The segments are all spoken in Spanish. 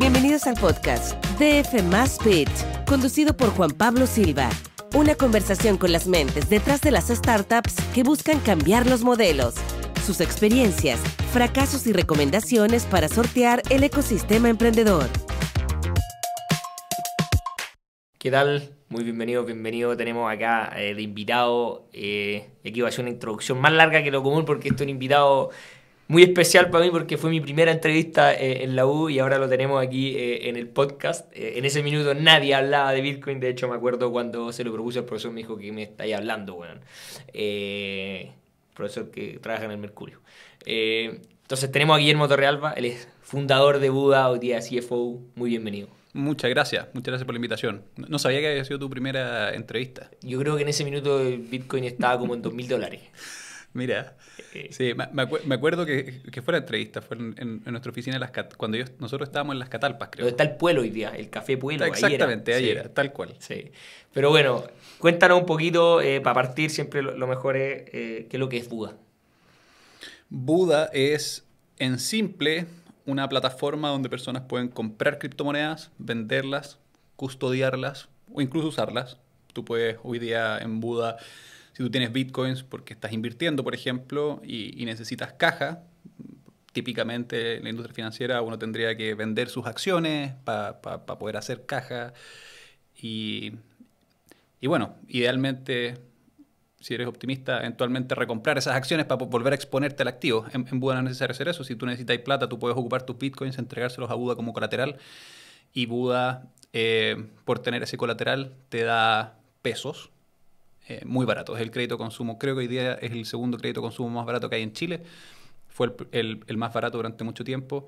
Bienvenidos al podcast DF Más Pitch, conducido por Juan Pablo Silva. Una conversación con las mentes detrás de las startups que buscan cambiar los modelos, sus experiencias, fracasos y recomendaciones para sortear el ecosistema emprendedor. ¿Qué tal? Muy bienvenido, bienvenido. Tenemos acá el eh, invitado, eh, aquí va a ser una introducción más larga que lo común porque es un invitado muy especial para mí porque fue mi primera entrevista eh, en la U y ahora lo tenemos aquí eh, en el podcast. Eh, en ese minuto nadie hablaba de Bitcoin, de hecho me acuerdo cuando se lo propuso el profesor me dijo que me estáis hablando, weón. profesor que trabaja en el Mercurio. entonces tenemos a Guillermo Torrealba, él es fundador de Buda, hoy día CFO, muy bienvenido. Muchas gracias, muchas gracias por la invitación. No sabía que había sido tu primera entrevista. Yo creo que en ese minuto el Bitcoin estaba como en 2.000 dólares. Mira, eh, sí, me, acuerdo que, que, fue la entrevista, fue en, nuestra oficina, las cuando nosotros estábamos en las Catalpas, creo. Donde está el pueblo hoy día, el café pueblo. Exactamente, ayer, tal cual. Sí, pero bueno, cuéntanos un poquito, eh, para partir siempre lo, mejor es, eh, ¿qué es lo que es Buda? Buda es, en simple, una plataforma donde personas pueden comprar criptomonedas, venderlas, custodiarlas o incluso usarlas. Tú puedes hoy día en Buda si tú tienes bitcoins porque estás invirtiendo, por ejemplo, y, necesitas caja, típicamente en la industria financiera uno tendría que vender sus acciones para poder hacer caja. Y, bueno, idealmente, si eres optimista, eventualmente recomprar esas acciones para volver a exponerte al activo. En, Buda no es necesario hacer eso. Si tú necesitas plata, tú puedes ocupar tus bitcoins, entregárselos a Buda como colateral. Y Buda, eh, por tener ese colateral, te da pesos eh, muy barato. Es el crédito consumo, creo que hoy día es el segundo crédito consumo más barato que hay en Chile. Fue el, más barato durante mucho tiempo.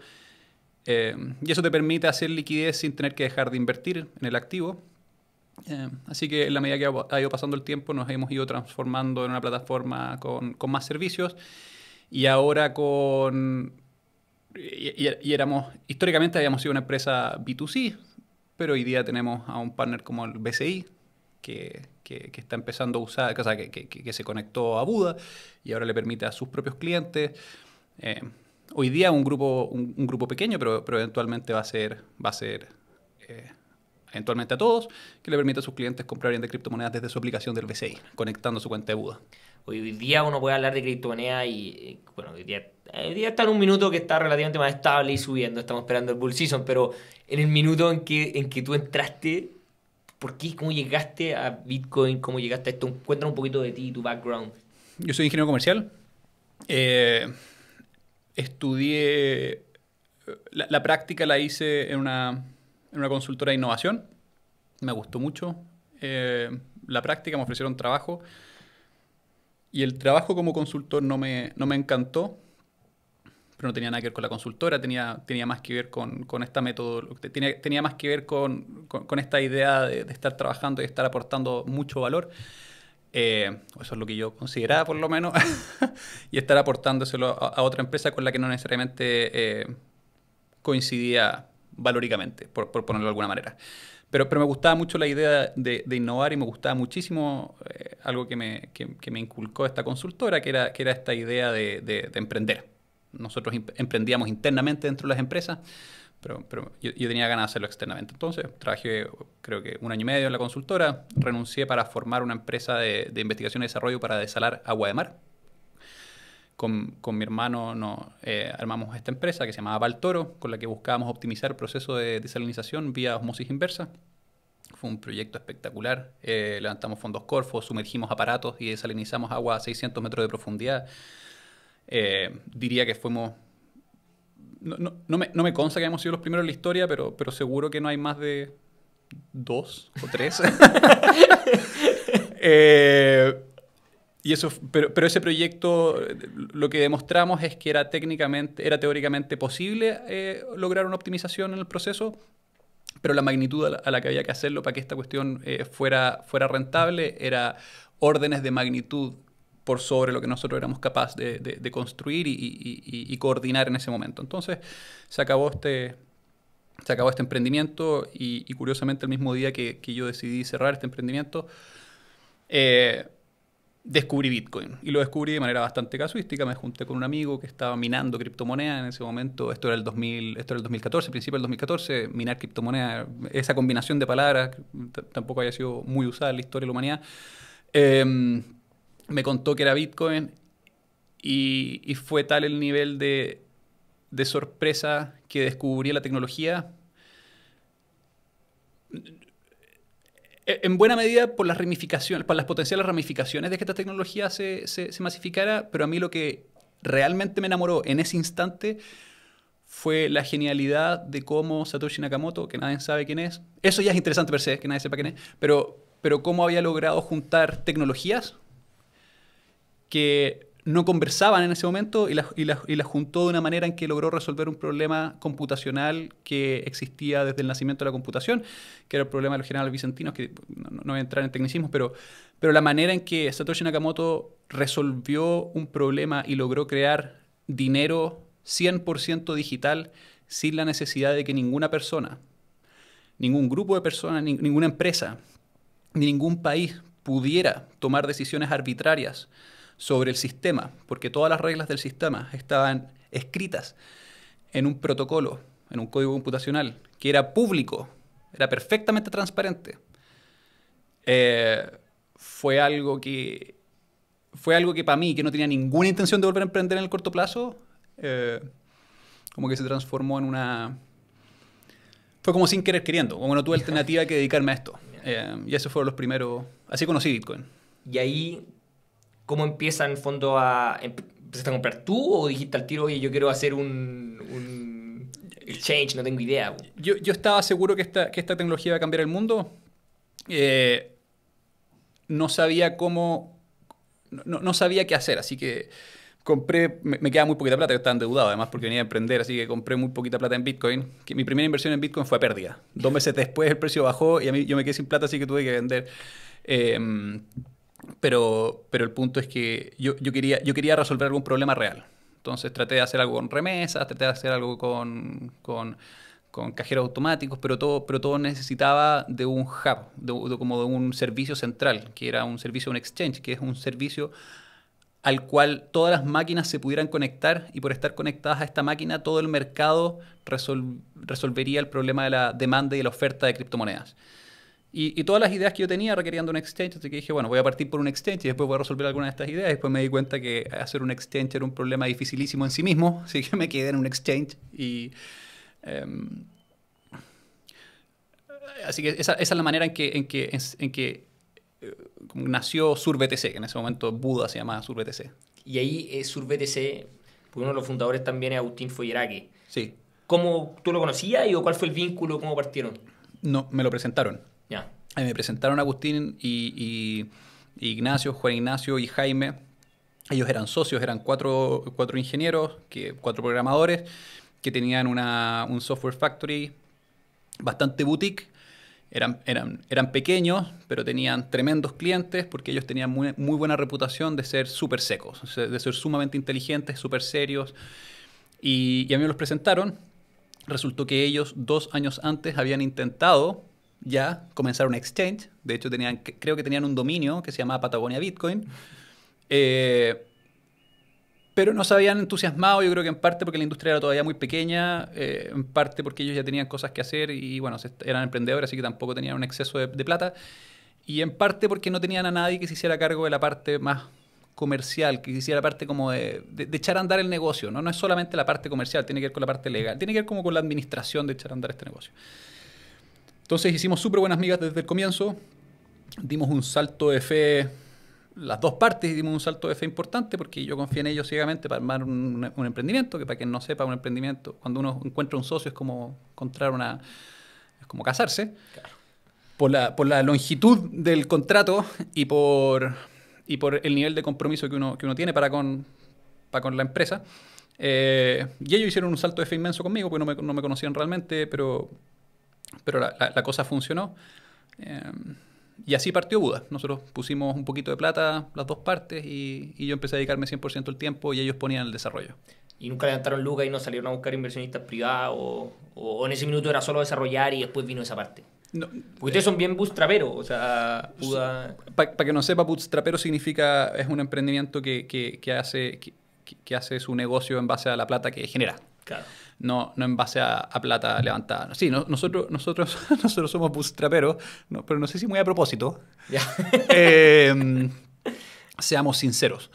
Eh, y eso te permite hacer liquidez sin tener que dejar de invertir en el activo. Eh, así que en la medida que ha ido pasando el tiempo nos hemos ido transformando en una plataforma con, más servicios y ahora con... Y, éramos, históricamente habíamos sido una empresa B2C, pero hoy día tenemos a un partner como el BCI, que, está empezando a usar, que, se conectó a Buda y ahora le permite a sus propios clientes. Eh, hoy día un grupo, un, grupo pequeño, pero, eventualmente va a ser, va a ser eh, eventualmente a todos, que le permite a sus clientes comprar bien de criptomonedas desde su aplicación del V6, conectando su cuenta de Buda. Hoy día uno puede hablar de criptomonedas y, eh, bueno, hoy día, está en un minuto que está relativamente más estable y subiendo, estamos esperando el bull season, pero en el minuto en que, en que tú entraste ¿Por qué? ¿Cómo llegaste a Bitcoin? ¿Cómo llegaste a esto? Cuéntanos un poquito de ti, y tu background. Yo soy ingeniero comercial. Eh, estudié. La, práctica la hice en una, consultora de innovación. Me gustó mucho. Eh, la práctica me ofrecieron trabajo. Y el trabajo como consultor no no me encantó no tenía nada que ver con la consultora, tenía, tenía más que ver con, esta método tenía, tenía, más que ver con, esta idea de, estar trabajando y estar aportando mucho valor. Eh, eso es lo que yo consideraba por lo menos, y estar aportándoselo a, otra empresa con la que no necesariamente eh, coincidía valóricamente, por, ponerlo de alguna manera. Pero, pero me gustaba mucho la idea de, innovar y me gustaba muchísimo eh, algo que me, inculcó esta consultora, que era, que era esta idea de emprender nosotros emprendíamos internamente dentro de las empresas, pero, yo, tenía ganas de hacerlo externamente. Entonces, trabajé creo que un año y medio en la consultora, renuncié para formar una empresa de, investigación y desarrollo para desalar agua de mar. Con, con mi hermano eh, armamos esta empresa que se llamaba Valtoro, con la que buscábamos optimizar el proceso de desalinización vía osmosis inversa. Fue un proyecto espectacular. Eh, levantamos fondos Corfo, sumergimos aparatos y desalinizamos agua a 600 metros de profundidad. Eh, diría que fuimos... No, no, me, no, me, consta que hayamos sido los primeros en la historia, pero, pero seguro que no hay más de dos o tres. Eh, y eso, pero, pero, ese proyecto lo que demostramos es que era técnicamente, era teóricamente posible eh, lograr una optimización en el proceso, pero la magnitud a la, que había que hacerlo para que esta cuestión fuera, fuera rentable era órdenes de magnitud por sobre lo que nosotros éramos capaces de, de, construir y, y, coordinar en ese momento. Entonces se acabó este, se acabó este emprendimiento y, curiosamente el mismo día que, que, yo decidí cerrar este emprendimiento, eh, descubrí Bitcoin y lo descubrí de manera bastante casuística. Me junté con un amigo que estaba minando criptomonedas en ese momento. Esto era el, 2000, esto era el 2014, principio del 2014. Minar criptomoneda esa combinación de palabras tampoco había sido muy usada en la historia de la humanidad. Em, me contó que era Bitcoin y, fue tal el nivel de, sorpresa que descubrí la tecnología. En buena medida por las ramificaciones, por las potenciales ramificaciones de que esta tecnología se, se, masificara, pero a mí lo que realmente me enamoró en ese instante fue la genialidad de cómo Satoshi Nakamoto, que nadie sabe quién es, eso ya es interesante per se, que nadie sepa quién es, pero, pero cómo había logrado juntar tecnologías que no conversaban en ese momento y las la, juntó de una manera en que logró resolver un problema computacional que existía desde el nacimiento de la computación, que era el problema de los generales vicentinos, que no, voy a entrar en tecnicismos, pero, pero la manera en que Satoshi Nakamoto resolvió un problema y logró crear dinero 100% digital sin la necesidad de que ninguna persona, ningún grupo de personas, ninguna empresa, ningún país pudiera tomar decisiones arbitrarias sobre el sistema, porque todas las reglas del sistema estaban escritas en un protocolo, en un código computacional, que era público, era perfectamente transparente. Eh, fue algo que fue algo que para mí, que no tenía ninguna intención de volver a emprender en el corto plazo, eh, como que se transformó en una... Fue como sin querer queriendo, como no tuve alternativa que dedicarme a esto. Eh, y eso fueron los primeros... Así conocí Bitcoin. Y ahí cómo empieza en fondo a... Em, a comprar tú o dijiste al tiro, oye, yo quiero hacer un, exchange, no tengo idea? Yo, yo estaba seguro que esta, que esta tecnología iba a cambiar el mundo. Eh, no sabía cómo... No, no sabía qué hacer, así que compré, me, quedaba queda muy poquita plata, yo estaba endeudado además porque venía a emprender, así que compré muy poquita plata en Bitcoin. Que mi primera inversión en Bitcoin fue a pérdida. Dos meses después el precio bajó y a mí, yo me quedé sin plata, así que tuve que vender. Eh, pero, pero el punto es que yo, quería, yo quería resolver algún problema real. Entonces traté de hacer algo con remesas, traté de hacer algo con, cajeros automáticos, pero todo, pero todo necesitaba de un hub, de, como de un servicio central, que era un servicio, un exchange, que es un servicio al cual todas las máquinas se pudieran conectar y por estar conectadas a esta máquina todo el mercado resolvería el problema de la demanda y de la oferta de criptomonedas. Y, todas las ideas que yo tenía requerían de un exchange, así que dije, bueno, voy a partir por un exchange y después voy a resolver alguna de estas ideas. Después me di cuenta que hacer un exchange era un problema dificilísimo en sí mismo, así que me quedé en un exchange y... Em, así que esa, es la manera en que, en en, que eh, nació SurBTC, que en ese momento Buda se llamaba SurBTC. Y ahí eh, SurBTC, uno de los fundadores también es Agustín Foyeraki. Sí. ¿Cómo tú lo conocías y cuál fue el vínculo, cómo partieron? No, me lo presentaron me presentaron Agustín y, Ignacio, Juan Ignacio y Jaime. Ellos eran socios, eran cuatro, ingenieros, que, cuatro programadores, que tenían una, un software factory bastante boutique. Eran, eran, eran pequeños, pero tenían tremendos clientes porque ellos tenían muy, buena reputación de ser súper secos, de ser sumamente inteligentes, súper serios. Y, y a mí me los presentaron. Resultó que ellos dos años antes habían intentado ya comenzaron exchange. De hecho, tenían, creo que tenían un dominio que se llamaba Patagonia Bitcoin. Eh, pero no se habían entusiasmado, yo creo que en parte porque la industria era todavía muy pequeña, eh, en parte porque ellos ya tenían cosas que hacer y bueno, eran emprendedores, así que tampoco tenían un exceso de, plata. Y en parte porque no tenían a nadie que se hiciera cargo de la parte más comercial, que hiciera la parte como de, echar a andar el negocio, ¿no? No es solamente la parte comercial, tiene que ver con la parte legal, tiene que ver como con la administración de echar a andar este negocio. Entonces hicimos súper buenas migas desde el comienzo, dimos un salto de fe, las dos partes dimos un salto de fe importante porque yo confié en ellos ciegamente para armar un, emprendimiento, que para quien no sepa, un emprendimiento, cuando uno encuentra un socio es como encontrar una, es como casarse. Por la, por la longitud del contrato y por, y por el nivel de compromiso que uno, que uno tiene para con, para con la empresa. Eh, y ellos hicieron un salto de fe inmenso conmigo, porque no me, no me conocían realmente, pero pero la, la, cosa funcionó. Eh, y así partió Buda. Nosotros pusimos un poquito de plata, las dos partes, y, y yo empecé a dedicarme 100% el tiempo y ellos ponían el desarrollo. ¿Y nunca levantaron luga y no salieron a buscar inversionistas privados? O, en ese minuto era solo desarrollar y después vino esa parte? No, Porque ustedes son bien bootstraperos, o sea, Buda... Para que no sepa, bootstrapero significa, es un emprendimiento que, que, que hace, que, que hace su negocio en base a la plata que genera. Claro no, no en base a, plata levantada. Sí, nosotros, nosotros, nosotros somos bootstraperos, no, pero no sé si muy a propósito. Em, seamos sinceros.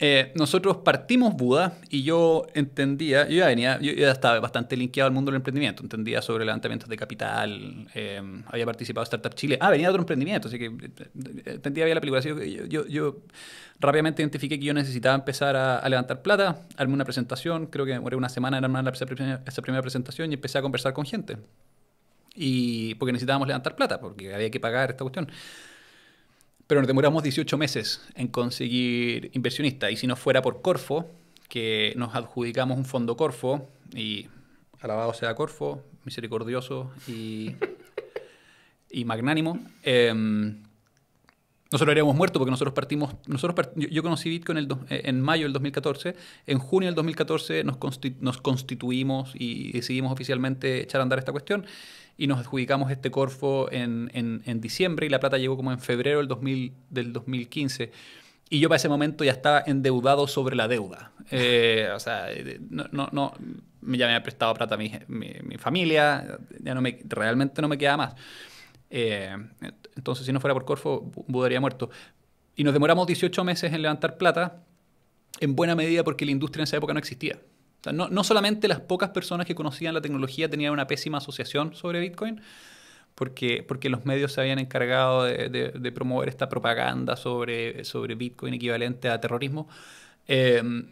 Eh, nosotros partimos Buda y yo entendía, yo ya venía, yo estaba bastante linkeado al mundo del emprendimiento, entendía sobre levantamientos de capital, em, había participado en Startup Chile, ah, venía de otro emprendimiento, así que eh, eh, entendía bien la película, que yo, rápidamente identifiqué que yo necesitaba empezar a, levantar plata, armé una presentación, creo que una semana en armar esa primera, primera presentación y empecé a conversar con gente, y porque necesitábamos levantar plata, porque había que pagar esta cuestión pero nos demoramos 18 meses en conseguir inversionista. Y si no fuera por Corfo, que nos adjudicamos un fondo Corfo, y alabado sea Corfo, misericordioso y, y magnánimo, em, nosotros habríamos muerto porque nosotros partimos, nosotros yo, conocí Bitcoin el eh, en mayo del 2014, en junio del 2014 nos, nos constituimos y decidimos oficialmente echar a andar esta cuestión y nos adjudicamos este Corfo en, en, diciembre y la plata llegó como en febrero del, 2000, del 2015. Y yo para ese momento ya estaba endeudado sobre la deuda. Eh, o sea, eh, no, no, ya me había prestado plata mi, mi, familia, ya no me, realmente no me queda más. Eh, entonces, si no fuera por Corfo, budaría muerto. Y nos demoramos 18 meses en levantar plata, en buena medida porque la industria en esa época no existía no, solamente las pocas personas que conocían la tecnología tenían una pésima asociación sobre Bitcoin, porque, porque los medios se habían encargado de, promover esta propaganda sobre, sobre Bitcoin equivalente a terrorismo. Em,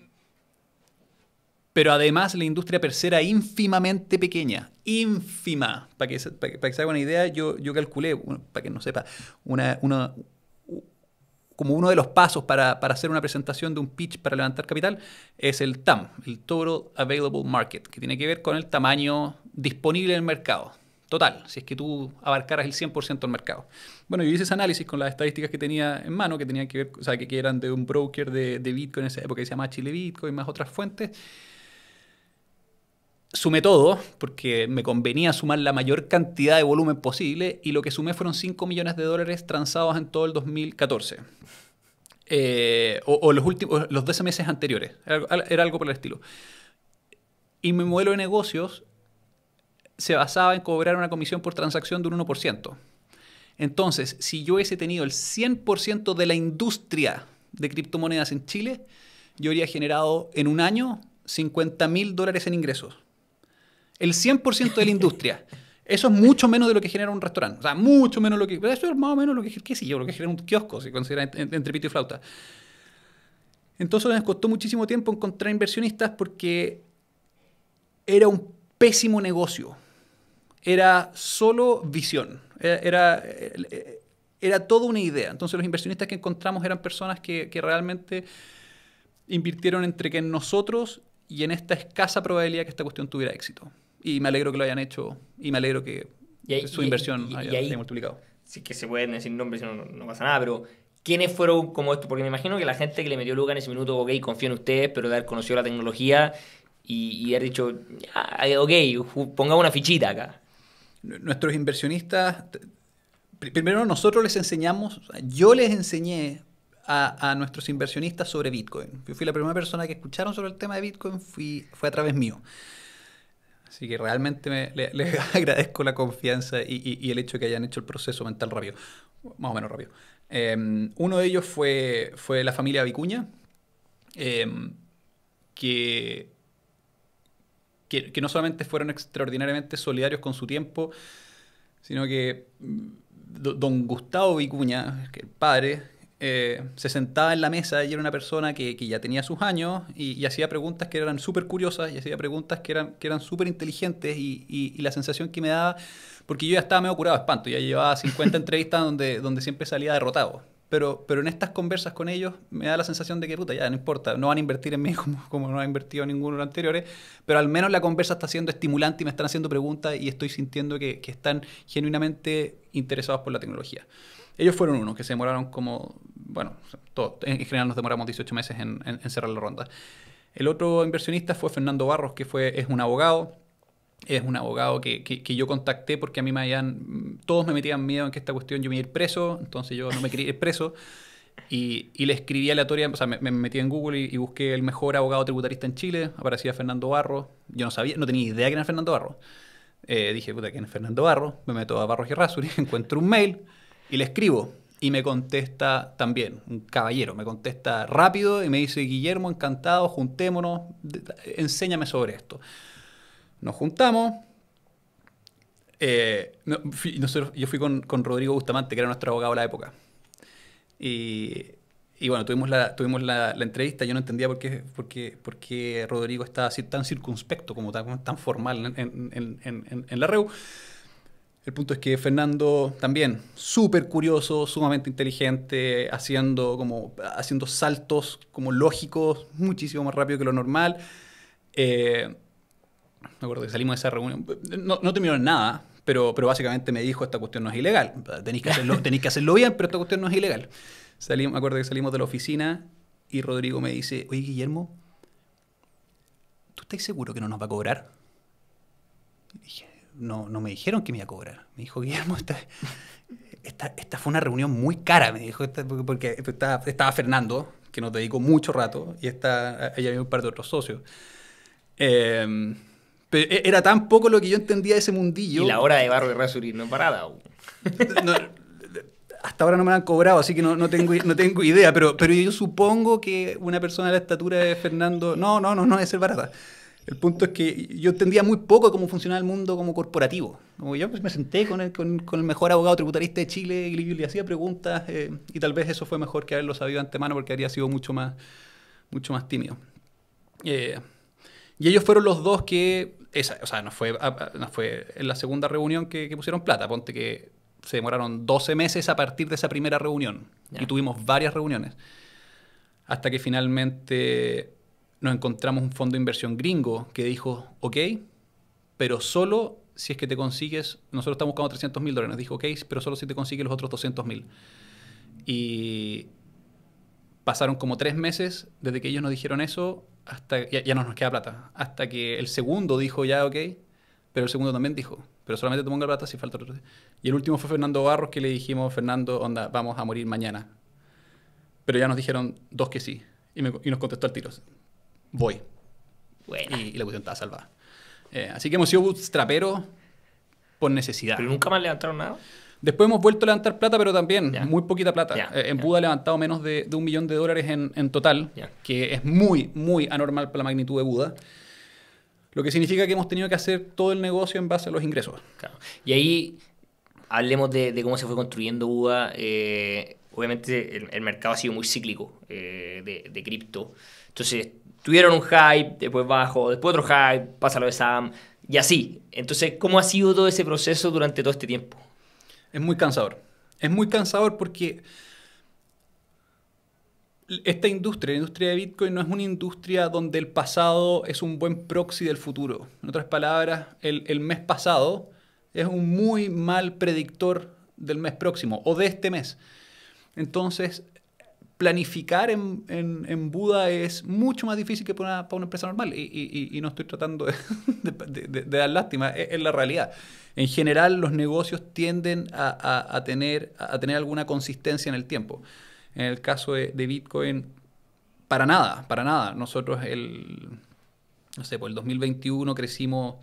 pero además la industria persera ínfimamente pequeña, ínfima. Para que, se haga una idea, yo, yo calculé, para que no sepa, una, una, como uno de los pasos para, hacer una presentación de un pitch para levantar capital es el TAM, el Total Available Market, que tiene que ver con el tamaño disponible del mercado. Total, si es que tú abarcaras el 100% del mercado. Bueno, yo hice ese análisis con las estadísticas que tenía en mano, que tenía que ver, o sea, que eran de un broker de, Bitcoin en esa época que se llama Chile Bitcoin, más otras fuentes sumé todo, porque me convenía sumar la mayor cantidad de volumen posible, y lo que sumé fueron 5 millones de dólares transados en todo el 2014. Eh, o, los últimos, los 12 meses anteriores, era, era, algo por el estilo. Y mi modelo de negocios se basaba en cobrar una comisión por transacción de un 1%. Entonces, si yo hubiese tenido el 100% de la industria de criptomonedas en Chile, yo habría generado en un año 50 mil dólares en ingresos el 100% de la industria. Eso es mucho menos de lo que genera un restaurante. O sea, mucho menos lo que. Eso es más o menos lo que, lo que genera un kiosco, si considera entre pito y flauta. Entonces nos costó muchísimo tiempo encontrar inversionistas porque era un pésimo negocio. Era solo visión. Era, eh, era, toda una idea. Entonces los inversionistas que encontramos eran personas que, que realmente invirtieron entre que en nosotros y en esta escasa probabilidad que esta cuestión tuviera éxito. Y me alegro que lo hayan hecho y me alegro que su inversión haya, multiplicado. Sí, que se pueden decir nombres, no, no pasa nada, pero ¿Quiénes fueron como esto? Porque me imagino que la gente que le metió lugar en ese minuto, ok, confío en ustedes, pero de haber conocido la tecnología y, y haber dicho, ah, ok, ponga una fichita acá. Nuestros inversionistas, primero nosotros les enseñamos, yo les enseñé a, a, nuestros inversionistas sobre Bitcoin. Yo fui la primera persona que escucharon sobre el tema de Bitcoin, fui, fue a través mío. Así que realmente le, les agradezco la confianza y, el hecho de que hayan hecho el proceso mental rápido, más o menos rápido. Em, uno de ellos fue, fue la familia Vicuña, em, que, no solamente fueron extraordinariamente solidarios con su tiempo, sino que mm, don Gustavo Vicuña, que el padre, eh, se sentaba en la mesa y era una persona que, ya tenía sus años y, hacía preguntas que eran súper curiosas y hacía preguntas que eran, que eran súper inteligentes y, la sensación que me daba, porque yo ya estaba medio curado de espanto, ya llevaba 50 entrevistas donde, donde siempre salía derrotado. Pero, pero en estas conversas con ellos me da la sensación de que, puta, ya no importa, no van a invertir en mí como, no han invertido en ninguno de anteriores, pero al menos la conversa está siendo estimulante y me están haciendo preguntas y estoy sintiendo que, que están genuinamente interesados por la tecnología. Ellos fueron unos que se demoraron como bueno, en general nos demoramos 18 meses en, cerrar la ronda. El otro inversionista fue Fernando Barros, que fue, es un abogado. Es un abogado que, que, yo contacté porque a mí me habían, todos me metían miedo en que esta cuestión yo me iba a ir preso, entonces yo no me quería ir preso. Y, y, le escribí aleatoria, o sea, me, metí en Google y, busqué el mejor abogado tributarista en Chile, aparecía Fernando Barros, yo no sabía, no tenía idea que era Fernando Barros eh, dije, puta, ¿quién es Fernando Barros, Me meto a Barros y Razuri, encuentro un mail y le escribo. Y me contesta también, un caballero, me contesta rápido y me dice, Guillermo, encantado, juntémonos, enséñame sobre esto. Nos juntamos. Eh, yo fui con, Rodrigo Bustamante, que era nuestro abogado de la época. Y, bueno, tuvimos, la, tuvimos la, entrevista. Yo no entendía por qué, por qué, por Rodrigo estaba así, tan circunspecto, como tan, formal en, en, en, en la REU. El punto es que Fernando también, súper curioso, sumamente inteligente, haciendo, como, haciendo saltos como lógicos, muchísimo más rápido que lo normal. Eh, me acuerdo que salimos de esa reunión, no, no terminó en nada, pero, pero básicamente me dijo, esta cuestión no es ilegal, tenéis que hacerlo, que hacerlo bien, pero esta cuestión no es ilegal. Salimos, me acuerdo que salimos de la oficina y Rodrigo me dice, oye Guillermo, ¿tú estás seguro que no nos va a cobrar? no, no me dijeron que me iba a cobrar. Me dijo, Guillermo, esta, esta, esta fue una reunión muy cara, me dijo, porque, estaba, Fernando, que nos dedicó mucho rato, y está, ella había un par de otros socios. Em, pero e, era tan poco lo que yo entendía de ese mundillo. Y la hora de Barro de Rasuri no parada. No, hasta ahora no me han cobrado, así que no, no, tengo, no tengo idea, pero, pero yo supongo que una persona de la estatura de Fernando, no, no, no, no es ser barata. El punto es que yo entendía muy poco cómo funcionaba el mundo como corporativo. yo pues, me senté con el, mejor abogado tributarista de Chile y le, hacía preguntas eh, y tal vez eso fue mejor que haberlo sabido de antemano porque habría sido mucho más, tímido. Eh, y ellos fueron los dos que, esa, o sea, no fue, fue en la segunda reunión que, pusieron plata, ponte que se demoraron 12 meses a partir de esa primera reunión y tuvimos varias reuniones hasta que finalmente nos encontramos un fondo de inversión gringo que dijo, ok, pero solo si es que te consigues, nosotros estamos buscando 300 mil dólares, nos dijo, ok, pero solo si te consigues los otros 200 mil. Y pasaron como tres meses desde que ellos nos dijeron eso, hasta ya, no nos queda plata, hasta que el segundo dijo, ya, ok, pero el segundo también dijo, pero solamente te pongo plata si falta otro. Y el último fue Fernando Barros, que le dijimos, Fernando, onda, vamos a morir mañana. Pero ya nos dijeron dos que sí, y, y nos contestó al tiro voy. Y, la cuestión estaba salvada. Eh, así que hemos sido bootstraperos por necesidad. Pero nunca más levantaron nada. Después hemos vuelto a levantar plata, pero también muy poquita plata. Eh, en Buda ha levantado menos de, un millón de dólares en, total, que es muy, muy anormal para la magnitud de Buda. Lo que significa que hemos tenido que hacer todo el negocio en base a los ingresos. Y ahí hablemos de, cómo se fue construyendo Buda. Eh, obviamente el, mercado ha sido muy cíclico de, de cripto. Entonces tuvieron un hype, después bajo, después otro hype, pasa lo de Sam, y así. Entonces, ¿cómo ha sido todo ese proceso durante todo este tiempo? Es muy cansador. Es muy cansador porque esta industria, la industria de Bitcoin, no es una industria donde el pasado es un buen proxy del futuro. En otras palabras, el, el mes pasado es un muy mal predictor del mes próximo o de este mes. Entonces, planificar en, Buda es mucho más difícil que para una, empresa normal. Y, no estoy tratando de, dar lástima, es, la realidad. En general, los negocios tienden a, tener, a tener alguna consistencia en el tiempo. En el caso de, Bitcoin, para nada, para nada. Nosotros el, no sé, por el 2021 crecimos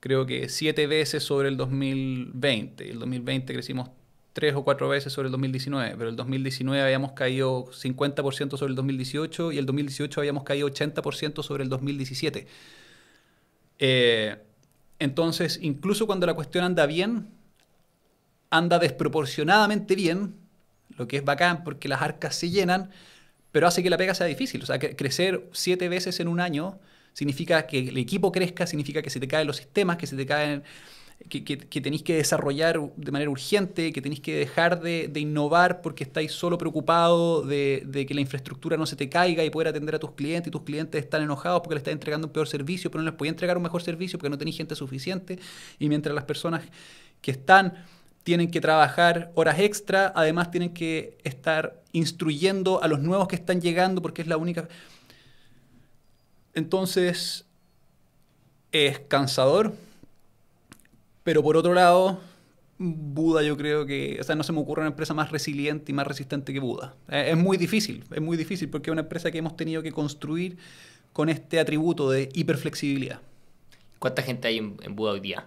creo que siete veces sobre el 2020. El 2020 crecimos tres o cuatro veces sobre el 2019, pero el 2019 habíamos caído 50% sobre el 2018 y el 2018 habíamos caído 80% sobre el 2017. Eh, entonces, incluso cuando la cuestión anda bien, anda desproporcionadamente bien, lo que es bacán porque las arcas se llenan, pero hace que la pega sea difícil. O sea, que crecer siete veces en un año significa que el equipo crezca, significa que se te caen los sistemas, que se te caen que, tenéis que desarrollar de manera urgente, que tenéis que dejar de, innovar porque estáis solo preocupados de, que la infraestructura no se te caiga y poder atender a tus clientes y tus clientes están enojados porque les estás entregando un peor servicio, pero no les podía entregar un mejor servicio porque no tenéis gente suficiente y mientras las personas que están tienen que trabajar horas extra, además tienen que estar instruyendo a los nuevos que están llegando porque es la única... Entonces, es cansador, pero por otro lado, Buda yo creo que, o sea, no se me ocurre una empresa más resiliente y más resistente que Buda. Eh, es muy difícil, es muy difícil porque es una empresa que hemos tenido que construir con este atributo de hiperflexibilidad. ¿Cuánta gente hay en, Buda hoy día?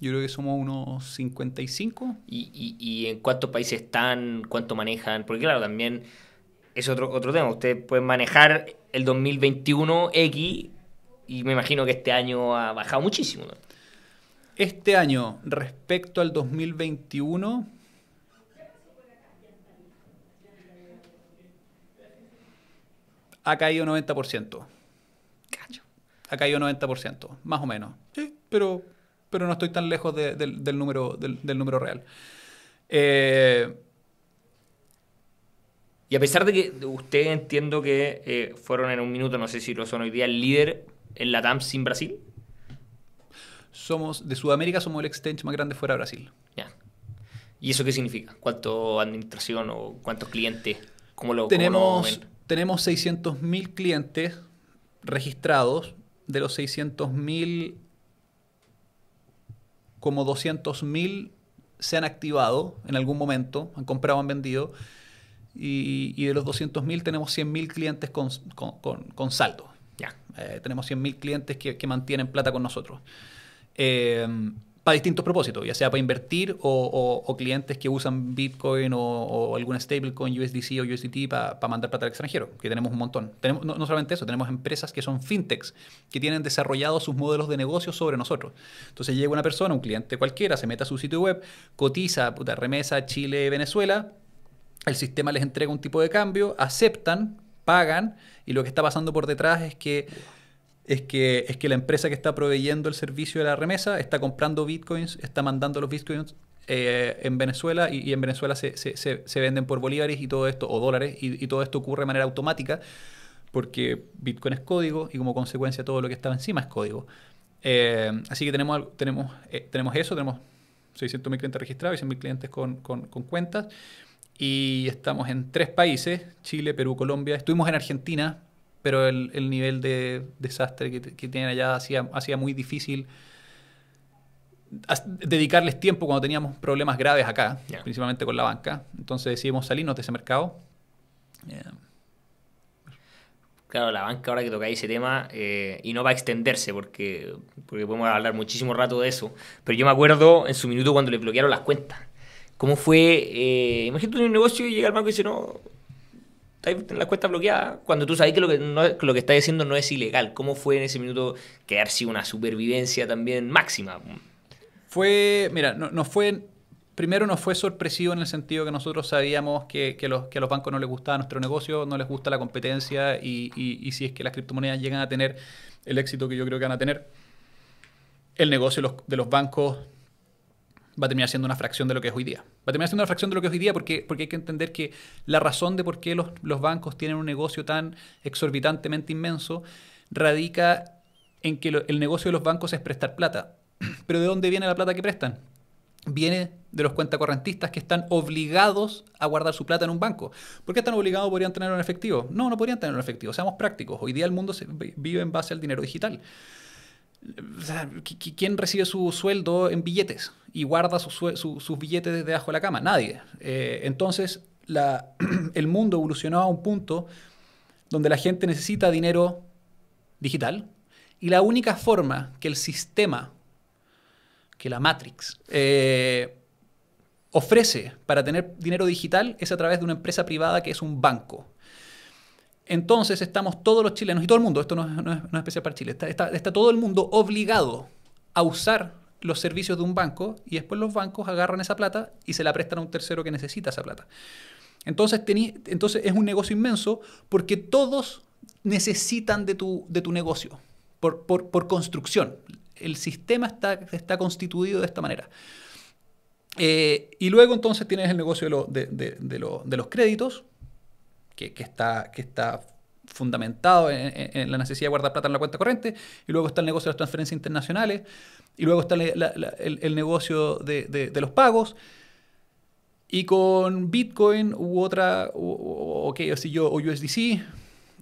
Yo creo que somos unos 55. ¿Y, y, y en cuántos países están? ¿Cuánto manejan? Porque claro, también es otro, otro tema. Usted puede manejar el 2021 X y me imagino que este año ha bajado muchísimo. Este año, respecto al 2021, ha caído 90%. Cacho. Ha caído 90%, más o menos. Sí, pero, pero no estoy tan lejos del, número, del, número real. Eh, y a pesar de que usted entiendo que eh, fueron en un minuto, no sé si lo son hoy día, el líder en la TAM sin Brasil somos de Sudamérica somos el exchange más grande fuera de Brasil. ¿Y eso qué significa? ¿Cuánto administración o cuántos clientes? ¿Cómo lo Tenemos, tenemos 600.000 clientes registrados. De los 600.000, como 200.000 se han activado en algún momento, han comprado, han vendido. Y, de los 200.000 tenemos 100.000 clientes con, con, saldo. Ya. Eh, tenemos 100.000 clientes que mantienen plata con nosotros. Em, para distintos propósitos, ya sea para invertir o, clientes que usan Bitcoin o, o alguna stablecoin, USDC o USDT para mandar plata al extranjero, que tenemos un montón. Tenemos, no, solamente eso, tenemos empresas que son fintechs, que tienen desarrollados sus modelos de negocio sobre nosotros. Entonces llega una persona, un cliente cualquiera, se mete a su sitio web, cotiza, puta, remesa Chile, Venezuela, el sistema les entrega un tipo de cambio, aceptan, pagan, y lo que está pasando por detrás es que es que, es que la empresa que está proveyendo el servicio de la remesa está comprando bitcoins, está mandando los bitcoins eh, en Venezuela y, en Venezuela se, venden por bolívares y todo esto, o dólares, y, todo esto ocurre de manera automática porque Bitcoin es código y como consecuencia todo lo que estaba encima es código. Eh, así que tenemos, tenemos, eh, tenemos eso, tenemos 600.000 clientes registrados y 100.000 clientes con, cuentas. Y estamos en tres países, Chile, Perú, Colombia. Estuvimos en Argentina pero el, nivel de desastre que, tienen allá hacía, hacía muy difícil dedicarles tiempo cuando teníamos problemas graves acá, principalmente con la banca. Entonces decidimos salirnos de ese mercado. Claro, la banca ahora que toca ese tema, eh, y no va a extenderse porque, porque podemos hablar muchísimo rato de eso, pero yo me acuerdo en su minuto cuando le bloquearon las cuentas. ¿Cómo fue? Eh, imagínate un negocio y llega el banco y dice, no, en la cuesta bloqueada cuando tú sabes que lo que, no, diciendo lo que diciendo no es ilegal. ¿Cómo fue en ese minuto quedarse una supervivencia también máxima? Fue, mira, no, fue primero nos fue sorpresivo en el sentido que nosotros sabíamos que, los, que, a los bancos no les gustaba nuestro negocio, no les gusta la competencia y, y, si es que las criptomonedas llegan a tener el éxito que yo creo que van a tener, el negocio de los bancos va a terminar siendo una fracción de lo que es hoy día. Va a terminar siendo una fracción de lo que es hoy día porque, porque hay que entender que la razón de por qué los, los bancos tienen un negocio tan exorbitantemente inmenso radica en que el negocio de los bancos es prestar plata. Pero ¿de dónde viene la plata que prestan? Viene de los cuentacorrentistas que están obligados a guardar su plata en un banco. ¿Por qué están obligados? ¿Podrían tenerlo en efectivo? No, no podrían tenerlo en efectivo. Seamos prácticos. Hoy día el mundo se vive en base al dinero digital. ¿Quién recibe su sueldo en billetes y guarda sus billetes debajo de la cama? Nadie. Eh, entonces, el mundo evolucionó a un punto donde la gente necesita dinero digital y la única forma que el sistema, que la Matrix, eh, ofrece para tener dinero digital es a través de una empresa privada que es un banco entonces estamos todos los chilenos y todo el mundo, esto no es, no es, especial para Chile, está, todo el mundo obligado a usar los servicios de un banco y después los bancos agarran esa plata y se la prestan a un tercero que necesita esa plata. Entonces, entonces es un negocio inmenso porque todos necesitan de tu, de tu negocio por, construcción. El sistema está, está constituido de esta manera. Eh, y luego entonces tienes el negocio de, de los créditos, que, está, que está fundamentado en, la necesidad de guardar plata en la cuenta corriente, y luego está el negocio de las transferencias internacionales, y luego está el, negocio de, los pagos. Y con Bitcoin u otra, o, yo, o USDC,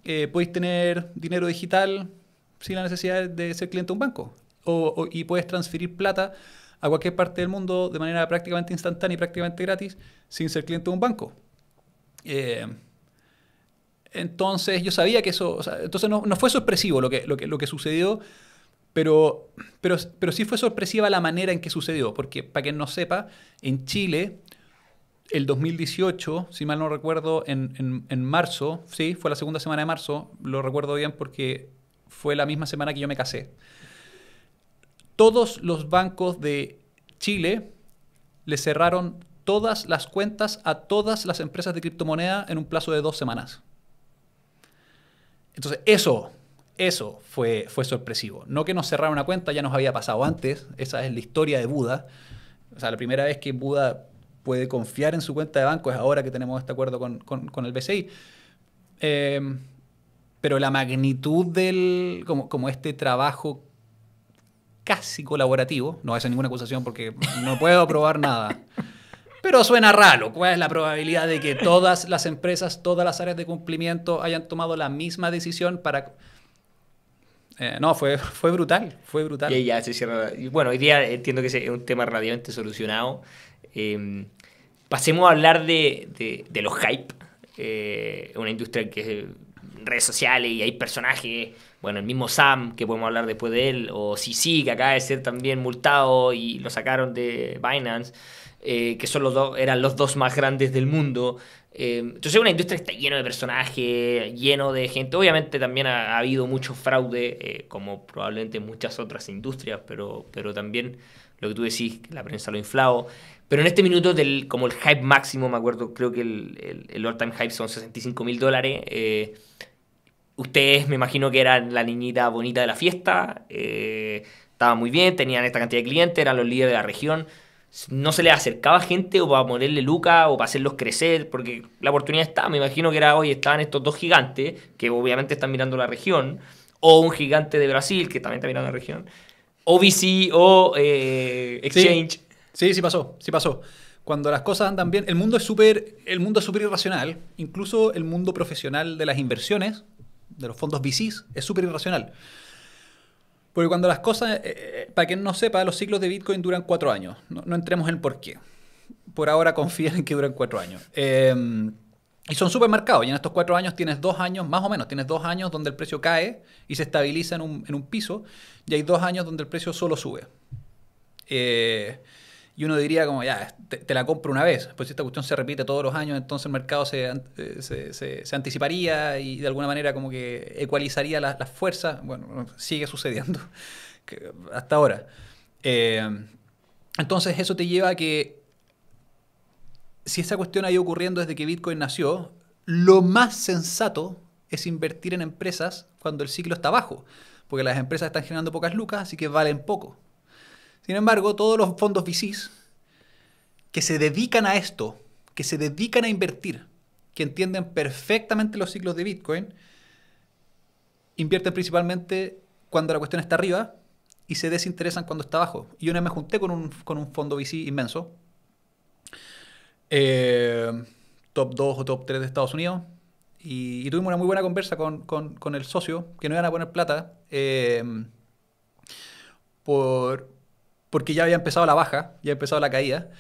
eh, podéis tener dinero digital sin la necesidad de ser cliente de un banco. y puedes transferir plata a cualquier parte del mundo de manera prácticamente instantánea y prácticamente gratis sin ser cliente de un banco. Eh, entonces yo sabía que eso, entonces no, fue sorpresivo lo que, lo que, sucedió, pero, pero, pero sí fue sorpresiva la manera en que sucedió, porque para quien no sepa, en Chile, el 2018, si mal no recuerdo, en, en, marzo, sí, fue la segunda semana de marzo, lo recuerdo bien porque fue la misma semana que yo me casé. Todos los bancos de Chile le cerraron todas las cuentas a todas las empresas de criptomoneda en un plazo de dos semanas. Entonces, eso, eso fue, sorpresivo. No que nos cerraron una cuenta, ya nos había pasado antes. Esa es la historia de Buda. O sea, la primera vez que Buda puede confiar en su cuenta de banco es ahora que tenemos este acuerdo con, el BCI. Em, pero la magnitud del, como, este trabajo casi colaborativo, no hace ninguna acusación porque no puedo aprobar nada, pero suena raro. ¿Cuál es la probabilidad de que todas las empresas, todas las áreas de cumplimiento hayan tomado la misma decisión para... Eh, no, fue, fue brutal, fue brutal. Y ya se cierra. Bueno, hoy día entiendo que es un tema relativamente solucionado. Eh, pasemos a hablar de, los hype. Eh, una industria que es redes sociales y hay personajes bueno, el mismo Sam, que podemos hablar después de él, o Sisi, que acaba de ser también multado y lo sacaron de Binance, eh, que son los dos, eran los dos más grandes del mundo. Eh, entonces una industria que está lleno de personajes, lleno de gente. Obviamente también ha, habido mucho fraude, eh, como probablemente muchas otras industrias, pero, pero también lo que tú decís, que la prensa lo ha inflado. Pero en este minuto, del, como el hype máximo, me acuerdo, creo que el, el, el all-time hype son 65 mil dólares. Eh, ustedes me imagino que eran la niñita bonita de la fiesta, eh, estaban muy bien, tenían esta cantidad de clientes, eran los líderes de la región. No se les acercaba gente o para ponerle lucas o para hacerlos crecer, porque la oportunidad está. Me imagino que era hoy estaban estos dos gigantes que obviamente están mirando la región, o un gigante de Brasil que también está mirando la región, o VC o eh, Exchange. Sí, sí, pasó, sí pasó cuando las cosas andan bien, el mundo es súper, el mundo es súper irracional, incluso el mundo profesional de las inversiones de los fondos VCs es súper irracional. Porque cuando las cosas, eh, eh, para quien no sepa, los ciclos de Bitcoin duran cuatro años. No, entremos en por qué. Por ahora confíen en que duran cuatro años. Em, y son supermercados, Y en estos cuatro años tienes dos años, más o menos, tienes dos años donde el precio cae y se estabiliza en un, en un piso. Y hay dos años donde el precio solo sube. Eh, y uno diría como, ya, te, la compro una vez, pues si esta cuestión se repite todos los años, entonces el mercado se, eh, se, anticiparía y de alguna manera como que ecualizaría las fuerzas. Bueno, sigue sucediendo hasta ahora. Eh, entonces eso te lleva a que si esa cuestión ha ido ocurriendo desde que Bitcoin nació, lo más sensato es invertir en empresas cuando el ciclo está bajo, porque las empresas están generando pocas lucas, así que valen poco. Sin embargo, todos los fondos VCs que se dedican a esto, que se dedican a invertir, que entienden perfectamente los ciclos de Bitcoin, invierten principalmente cuando la cuestión está arriba y se desinteresan cuando está abajo. Y una vez me junté con un, fondo VC inmenso, eh, top 2 o top 3 de Estados Unidos, y, tuvimos una muy buena conversa con, el socio, que no iban a poner plata, eh, por, porque ya había empezado la baja, ya había empezado la caída.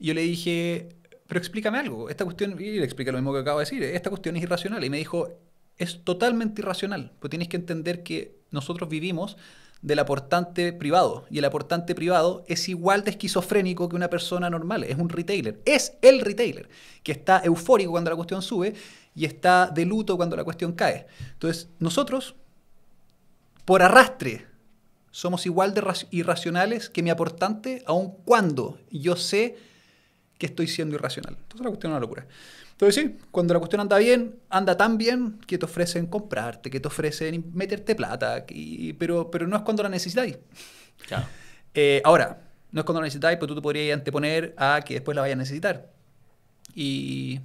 Y yo le dije, pero explícame algo, esta cuestión, y le expliqué lo mismo que acabo de decir, esta cuestión es irracional. Y me dijo, es totalmente irracional, pues tienes que entender que nosotros vivimos del aportante privado. Y el aportante privado es igual de esquizofrénico que una persona normal. Es un retailer. Es el retailer. Que está eufórico cuando la cuestión sube y está de luto cuando la cuestión cae. Entonces, nosotros, por arrastre somos igual de irracionales que mi aportante, aun cuando yo sé que estoy siendo irracional. Entonces la cuestión es una locura. Entonces sí, cuando la cuestión anda bien, anda tan bien que te ofrecen comprarte, que te ofrecen meterte plata, pero, pero no es cuando la necesitáis. Claro. Eh, ahora, no es cuando la necesitáis, pero tú te podrías anteponer a que después la vayas a necesitar. Y,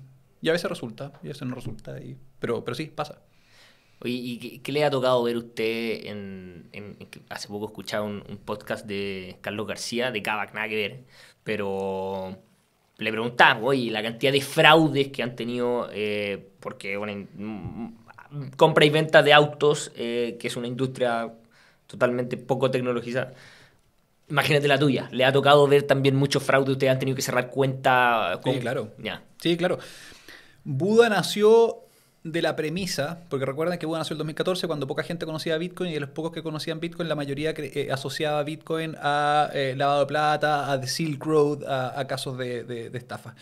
a veces resulta, y a veces no resulta, pero, pero sí, pasa. Oye, ¿y qué, le ha tocado ver usted en, hace poco escuchaba un, podcast de Carlos García, de Kavak, nada que ver, pero le preguntaba, oye, la cantidad de fraudes que han tenido, eh, porque, bueno, mm, compra y venta de autos, eh, que es una industria totalmente poco tecnologizada. Imagínate la tuya, le ha tocado ver también mucho fraude, ustedes han tenido que cerrar cuenta. Sí, claro. Sí, claro. Buda nació de la premisa, porque recuerden que Buda nació el 2014 cuando poca gente conocía Bitcoin y de los pocos que conocían Bitcoin, la mayoría eh, asociaba Bitcoin a eh, lavado de plata, a The Silk Road, a, casos de, estafa.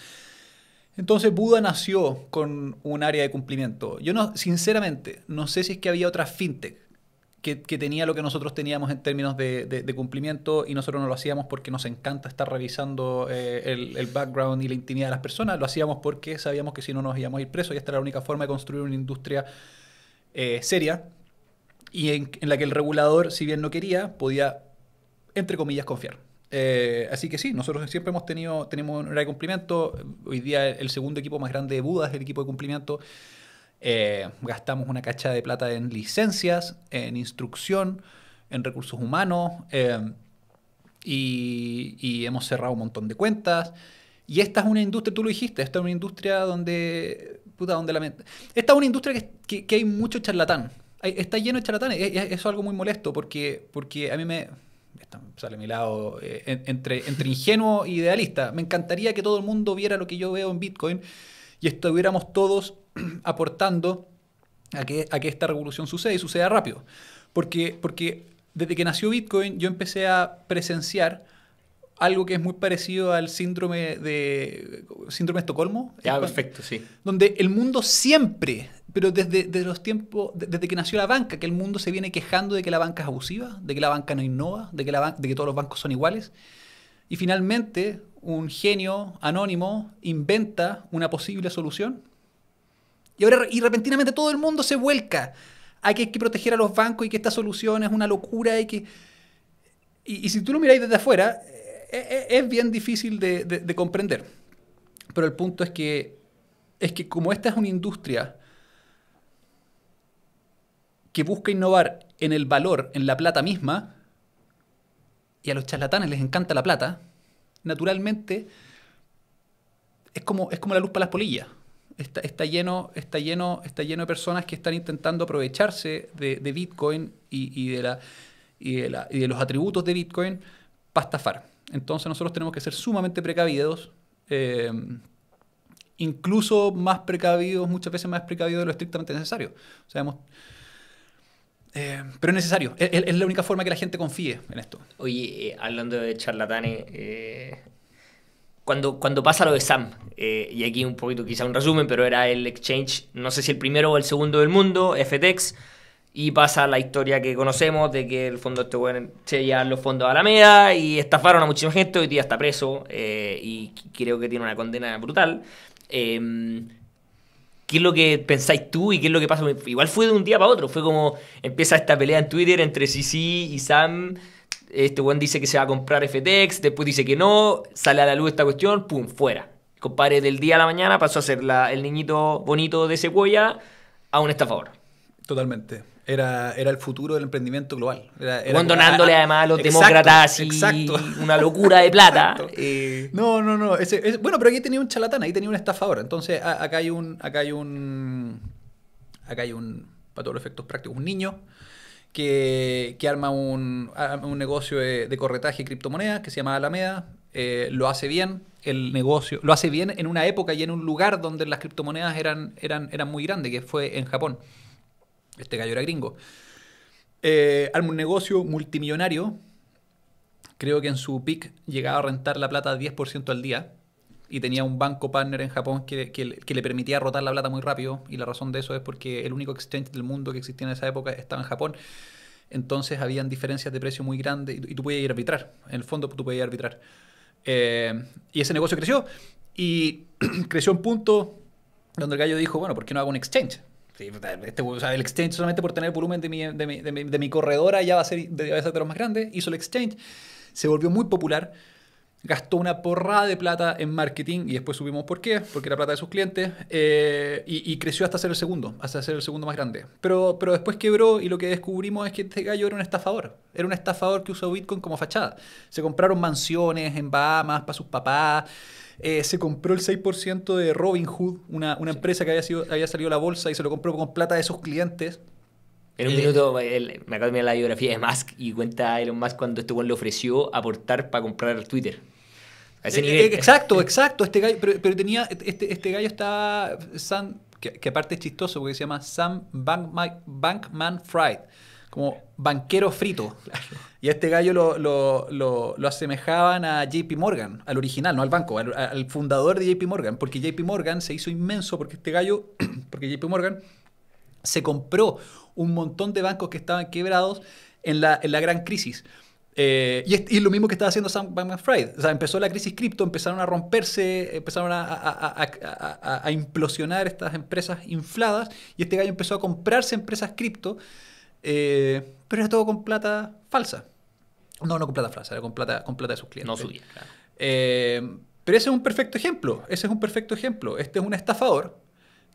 Entonces Buda nació con un área de cumplimiento. Yo no, sinceramente, no sé si es que había otra fintech que, tenía lo que nosotros teníamos en términos de, cumplimiento y nosotros no lo hacíamos porque nos encanta estar revisando eh, el, background y la intimidad de las personas, lo hacíamos porque sabíamos que si no nos íbamos a ir presos y esta era la única forma de construir una industria eh, seria y en, la que el regulador, si bien no quería, podía, entre comillas, confiar. Eh, así que sí, nosotros siempre hemos tenido, tenemos un de cumplimiento, hoy día el segundo equipo más grande de Buda es el equipo de cumplimiento. Eh, gastamos una cacha de plata en licencias, en instrucción, en recursos humanos em, y, hemos cerrado un montón de cuentas. Y esta es una industria, tú lo dijiste, esta es una industria donde... Puta, donde la mente... Esta es una industria que, hay mucho charlatán. está lleno de charlatanes. Eso es algo muy molesto porque, porque a mí me... Sale a mi lado eh, entre, entre ingenuo e idealista. Me encantaría que todo el mundo viera lo que yo veo en Bitcoin y estuviéramos todos aportando a que, a que esta revolución suceda y suceda rápido. Porque, porque desde que nació Bitcoin yo empecé a presenciar algo que es muy parecido al síndrome de síndrome Estocolmo. Ah, perfecto, sí. Donde el mundo siempre, pero desde, los tiempos, desde que nació la banca, que el mundo se viene quejando de que la banca es abusiva, de que la banca no innova, de que, la de que todos los bancos son iguales. Y finalmente, un genio anónimo inventa una posible solución y, ahora, y repentinamente todo el mundo se vuelca hay que proteger a los bancos y que esta solución es una locura y que... Y, si tú lo miráis desde afuera, eh, eh, eh, es, bien difícil de, comprender. Pero el punto es que, es que como esta es una industria que busca innovar en el valor, en la plata misma, y a los charlatanes les encanta la plata, naturalmente es como, es como la luz para las polillas está, lleno, está, lleno, está lleno de personas que están intentando aprovecharse de, Bitcoin y, de la, de los atributos de Bitcoin para estafar. Entonces nosotros tenemos que ser sumamente precavidos, eh, incluso más precavidos, muchas veces más precavidos de lo estrictamente necesario. Eh, pero es necesario, es, la única forma que la gente confíe en esto. Oye, eh, hablando de charlatanes, cuando, cuando pasa lo de Sam, eh, y aquí un poquito quizá un resumen, pero era el exchange, no sé si el primero o el segundo del mundo, FTX, y pasa la historia que conocemos de que el fondo este bueno se llevan los fondos a la media y estafaron a muchísima gente, hoy día está preso eh, y creo que tiene una condena brutal. Em, ¿Qué es lo que pensáis tú y qué es lo que pasa? Igual fue de un día para otro, fue como empieza esta pelea en Twitter entre Sisi y Sam. Este Juan dice que se va a comprar FTX, después dice que no, sale a la luz esta cuestión, pum, fuera. Compare del día a la mañana pasó a ser el niñito bonito de Sequoia a un estafador. Totalmente. Era, era el futuro del emprendimiento global. Abandonándole además a los demócratas exacto. una locura de plata. Eh. No, no, no. bueno, pero aquí tenía un charlatán, ahí tenía un estafador. Entonces, acá hay un. Acá hay un. Acá hay un. Para todos los efectos prácticos, un niño que, arma un, negocio de, corretaje de criptomonedas que se llama Alameda. Eh, lo hace bien el negocio, lo hace bien en una época y en un lugar donde las criptomonedas eran, eran, eran muy grandes, que fue en Japón. Este gallo era gringo. Eh, arma un negocio multimillonario. Creo que en su pick llegaba a rentar la plata 10% al día y tenía un banco partner en Japón que, le permitía rotar la plata muy rápido y la razón de eso es porque el único exchange del mundo que existía en esa época estaba en Japón. Entonces habían diferencias de precio muy grandes y, tú podías ir a arbitrar. En el fondo tú podías ir arbitrar. Eh, y ese negocio creció y creció en punto donde el gallo dijo, bueno, ¿por qué no hago un exchange? Este, el exchange solamente por tener el volumen de mi, corredora ya va a ser de, va de los más grandes. Hizo el exchange, se volvió muy popular gastó una porrada de plata en marketing y después supimos por qué, porque era plata de sus clientes, eh, y, creció hasta ser el segundo, hasta ser el segundo más grande. Pero, pero después quebró y lo que descubrimos es que este gallo era un estafador, era un estafador que usó Bitcoin como fachada. Se compraron mansiones en Bahamas para sus papás. Eh, se compró el 6% de Robinhood, una, una empresa que había, sido, había salido a la bolsa y se lo compró con plata de sus clientes. En un eh, minuto, me acabo de mirar la biografía de Musk y cuenta Elon Musk cuando este le ofreció aportar para comprar Twitter. Eh, eh, exacto, exacto. Este gallo, pero, tenía, este, este, gallo está, San que, aparte es chistoso porque se llama Sam Bankman, Fried, como banquero frito. Y a este gallo lo, asemejaban a JP Morgan, al original, no al banco, al, fundador de JP Morgan, porque JP Morgan se hizo inmenso porque este gallo, porque JP Morgan se compró un montón de bancos que estaban quebrados en la, en la gran crisis. Eh, y, es, lo mismo que estaba haciendo Sam Bankman Fried. O sea, empezó la crisis cripto, empezaron a romperse, empezaron a, implosionar estas empresas infladas y este gallo empezó a comprarse empresas cripto, eh, pero era todo con plata falsa. No, no con plata falsa, era con plata, con plata de sus clientes. No suya, eh, pero ese es un perfecto ejemplo. Ese es un perfecto ejemplo. Este es un estafador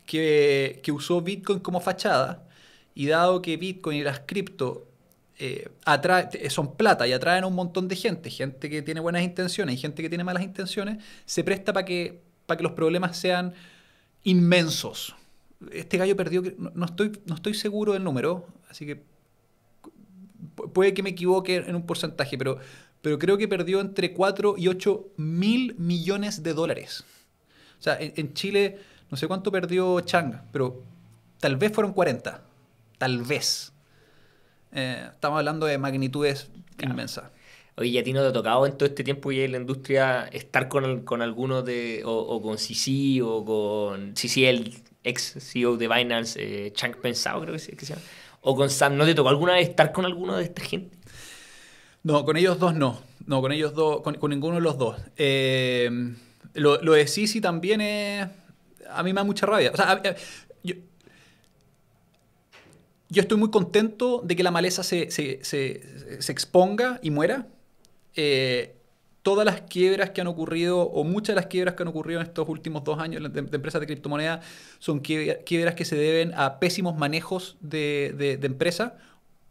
que, que usó Bitcoin como fachada y dado que Bitcoin era las cripto eh, eh, son plata y atraen a un montón de gente, gente que tiene buenas intenciones y gente que tiene malas intenciones, se presta para que, que los problemas sean inmensos. Este gallo perdió, no, estoy, no estoy seguro del número, así que puede que me equivoque en un porcentaje, pero, pero creo que perdió entre 4 y 8 mil millones de dólares. O sea, en, en Chile, no sé cuánto perdió Chang, pero tal vez fueron 40, tal vez. Eh, estamos hablando de magnitudes inmensas. Oye, ¿y a ti no te ha tocado en todo este tiempo y en la industria estar con, con de, o, con Sisi o con Sisi, el ex CEO de Binance, eh, Chang Pensado, creo que, que se llama, o con Sam, ¿no te tocó alguna vez estar con alguno de esta gente? No, con ellos dos no. No, con ellos dos, con, ninguno de los dos. Eh, lo, de Sisi también es. A mí me da mucha rabia. O sea, yo estoy muy contento de que la maleza se, se, se, exponga y muera. Eh, todas las quiebras que han ocurrido, o muchas de las quiebras que han ocurrido en estos últimos dos años de, empresas de criptomonedas, son quiebras que se deben a pésimos manejos de, de, empresa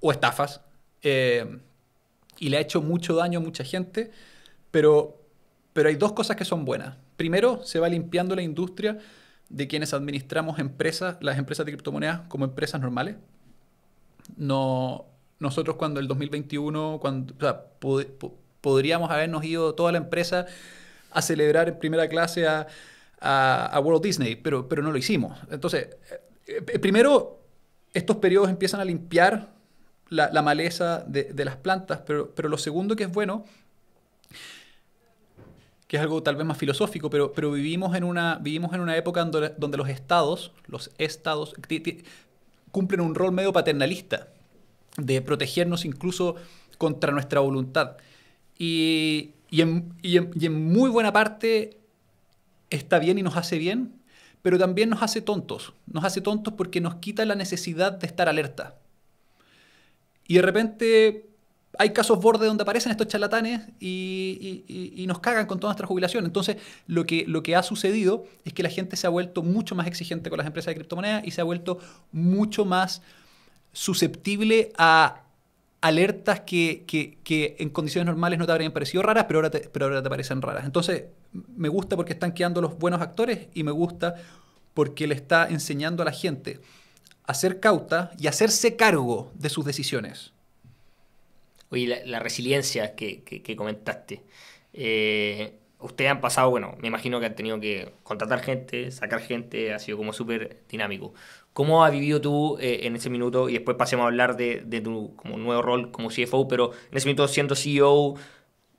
o estafas. Eh, y le ha hecho mucho daño a mucha gente, pero, pero hay dos cosas que son buenas. Primero, se va limpiando la industria de quienes administramos empresas, las empresas de criptomonedas como empresas normales no, nosotros cuando el 2021, cuando, o sea, podríamos habernos ido toda la empresa a celebrar en primera clase a, Walt Disney, pero, pero no lo hicimos. Entonces, eh, eh, primero, estos periodos empiezan a limpiar la, maleza de, las plantas, pero, pero lo segundo que es bueno que es algo tal vez más filosófico, pero, pero vivimos, en una, vivimos en una época donde, donde los estados, los estados, cumplen un rol medio paternalista, de protegernos incluso contra nuestra voluntad. Y, y en muy buena parte está bien y nos hace bien, pero también nos hace tontos. Nos hace tontos porque nos quita la necesidad de estar alerta. Y de repente hay casos bordes donde aparecen estos charlatanes y, nos cagan con toda nuestra jubilación. Entonces, lo que, ha sucedido es que la gente se ha vuelto mucho más exigente con las empresas de criptomonedas y se ha vuelto mucho más susceptible a alertas que, en condiciones normales no te habrían parecido raras, pero ahora, te, pero ahora te parecen raras. Entonces, me gusta porque están quedando los buenos actores y me gusta porque le está enseñando a la gente a ser cauta y a hacerse cargo de sus decisiones. Oye, la, resiliencia que, que, comentaste. Eh, ustedes han pasado, bueno, me imagino que han tenido que contratar gente, sacar gente, ha sido como súper dinámico. ¿Cómo has vivido tú eh, en ese minuto? Y después pasemos a hablar de, de, tu como nuevo rol como CFO, pero en ese minuto siendo CEO,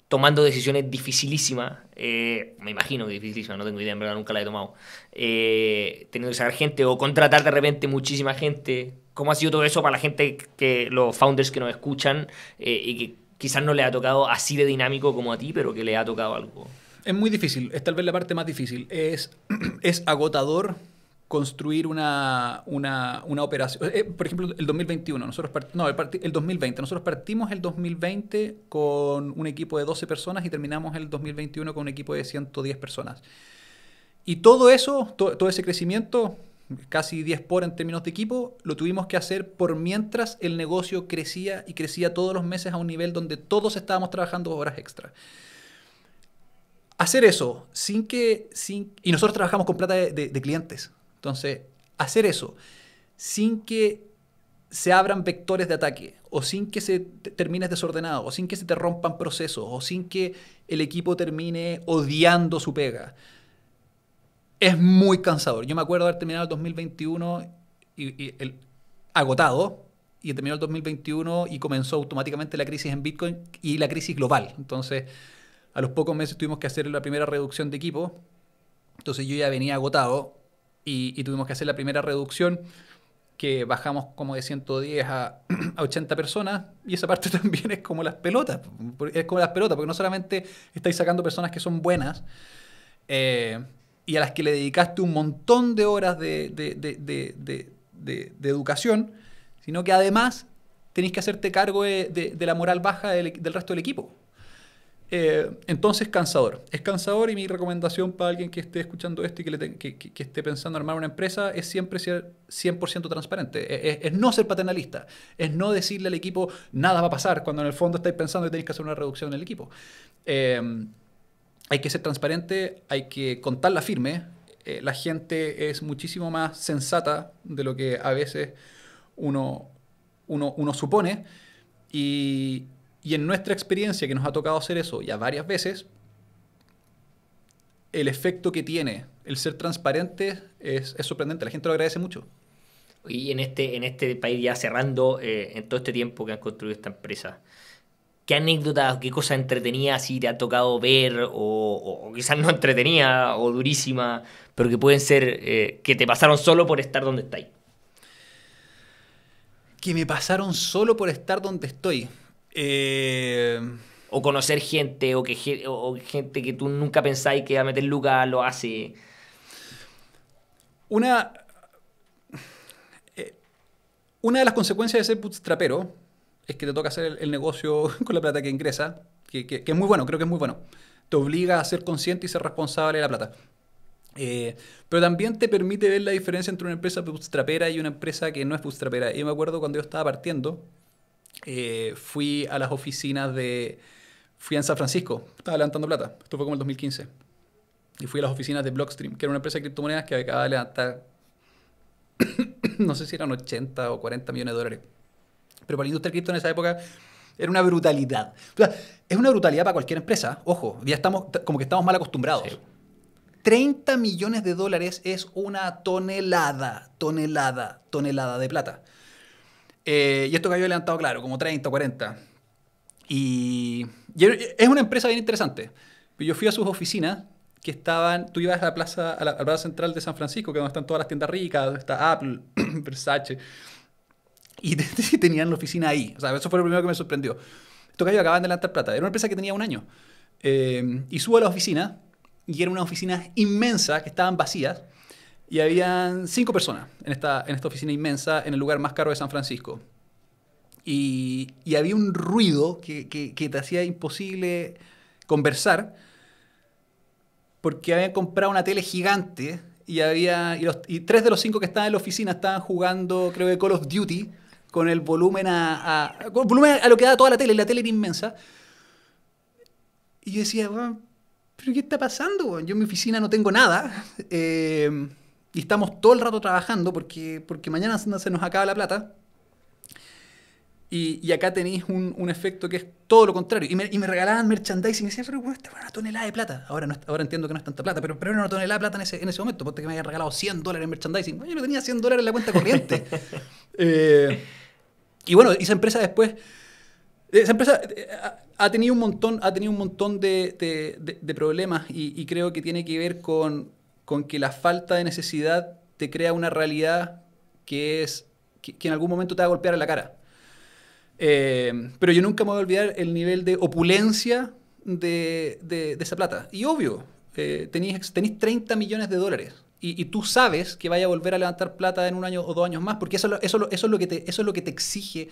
tomando decisiones dificilísimas, eh, me imagino que dificilísimas, no tengo idea, en verdad nunca la he tomado, teniendo que sacar gente o contratar de repente muchísima gente, cómo ha sido todo eso para la gente, que los founders que nos escuchan eh, y que quizás no le ha tocado así de dinámico como a ti, pero que le ha tocado algo? Es muy difícil, es tal vez la parte más difícil. Es, es agotador construir una, una, una, operación. Eh, por ejemplo, el 2021, nosotros no, el, 2020. Nosotros partimos el 2020 con un equipo de 12 personas y terminamos el 2021 con un equipo de 110 personas. Y todo eso, todo ese crecimiento casi 10 por en términos de equipo, lo tuvimos que hacer por mientras el negocio crecía y crecía todos los meses a un nivel donde todos estábamos trabajando horas extra. Hacer eso sin que... Sin, y nosotros trabajamos con plata de, clientes. Entonces, hacer eso sin que se abran vectores de ataque, o sin que se termines desordenado, o sin que se te rompan procesos, o sin que el equipo termine odiando su pega es muy cansador. Yo me acuerdo haber terminado el 2021 y, y el, agotado y terminó el 2021 y comenzó automáticamente la crisis en Bitcoin y la crisis global. Entonces, a los pocos meses tuvimos que hacer la primera reducción de equipo. Entonces yo ya venía agotado y, tuvimos que hacer la primera reducción que bajamos como de 110 a, a, 80 personas y esa parte también es como las pelotas, es como las pelotas, porque no solamente estáis sacando personas que son buenas, eh, y a las que le dedicaste un montón de horas de, educación, sino que además tenéis que hacerte cargo de, la moral baja del, resto del equipo. Eh, entonces, cansador. Es cansador y mi recomendación para alguien que esté escuchando esto y que, que, esté pensando en armar una empresa es siempre ser 100% transparente. Es, no ser paternalista. Es no decirle al equipo nada va a pasar cuando en el fondo estáis pensando que tenéis que hacer una reducción en el equipo. Eh, hay que ser transparente, hay que contarla firme. Eh, la gente es muchísimo más sensata de lo que a veces uno, uno, supone. Y, en nuestra experiencia que nos ha tocado hacer eso ya varias veces, el efecto que tiene el ser transparente es, sorprendente. La gente lo agradece mucho. Y en este, en este país, ya cerrando, eh, en todo este tiempo que han construido esta empresa, ¿Qué anécdotas, qué cosa entretenidas y te ha tocado ver o, quizás no entretenía, o durísima, pero que pueden ser eh, que te pasaron solo por estar donde estáis? Que me pasaron solo por estar donde estoy. Eh, o conocer gente o, que, gente que tú nunca pensáis que a meter lugar lo hace. Una, eh, una de las consecuencias de ser bootstrapero es que te toca hacer el, negocio con la plata que ingresa, que, es muy bueno, creo que es muy bueno. Te obliga a ser consciente y ser responsable de la plata. Eh, pero también te permite ver la diferencia entre una empresa bootstrapera y una empresa que no es bootstrapera. Yo me acuerdo cuando yo estaba partiendo, eh, fui a las oficinas de... Fui a San Francisco, estaba levantando plata. Esto fue como el 2015. Y fui a las oficinas de Blockstream, que era una empresa de criptomonedas que acababa de levantar, no sé si eran 80 o 40 millones de dólares pero para la industria cripto en esa época era una brutalidad. es una brutalidad para cualquier empresa, ojo, ya estamos como que estamos mal acostumbrados. 30 millones de dólares es una tonelada, tonelada, tonelada de plata. Eh, y esto que había levantado, claro, como 30 o 40. Y, es una empresa bien interesante. Yo fui a sus oficinas que estaban, tú ibas a la plaza, a la, a plaza central de San Francisco, que es donde están todas las tiendas ricas, donde está Apple, Versace y tenían la oficina ahí. O sea, eso fue lo primero que me sorprendió. Estos gallos acababan de lanzar plata. Era una empresa que tenía un año. Eh, y subo a la oficina y era una oficina inmensa, que estaban vacías y habían cinco personas en esta, en esta oficina inmensa en el lugar más caro de San Francisco. Y, había un ruido que, que, te hacía imposible conversar porque habían comprado una tele gigante y había y, y tres de los cinco que estaban en la oficina estaban jugando creo que Call of Duty con el volumen a, volumen a lo que da toda la tele, la tele era inmensa. Y yo decía, ¿pero qué está pasando? Yo en mi oficina no tengo nada. Eh, y estamos todo el rato trabajando porque, porque mañana se nos acaba la plata. Y, acá tenéis un, efecto que es todo lo contrario. Y me, y me regalaban merchandising y me decían, pero bueno, esta fue una tonelada de plata. Ahora, no, ahora entiendo que no es tanta plata, pero, pero era una tonelada de plata en ese, momento. porque me habían regalado 100 dólares en merchandising. Yo no tenía 100 dólares en la cuenta corriente. Eh, y bueno, esa empresa después. Esa empresa eh, ha tenido un montón, ha tenido un montón de, problemas y, creo que tiene que ver con, que la falta de necesidad te crea una realidad que es que en algún momento te va a golpear en la cara. Eh, pero yo nunca me voy a olvidar el nivel de opulencia de, esa plata. Y obvio, eh, tenéis 30 millones de dólares. Y, tú sabes que vaya a volver a levantar plata en un año o dos años más, porque eso, eso, eso, es, lo que te, eso es lo que te exige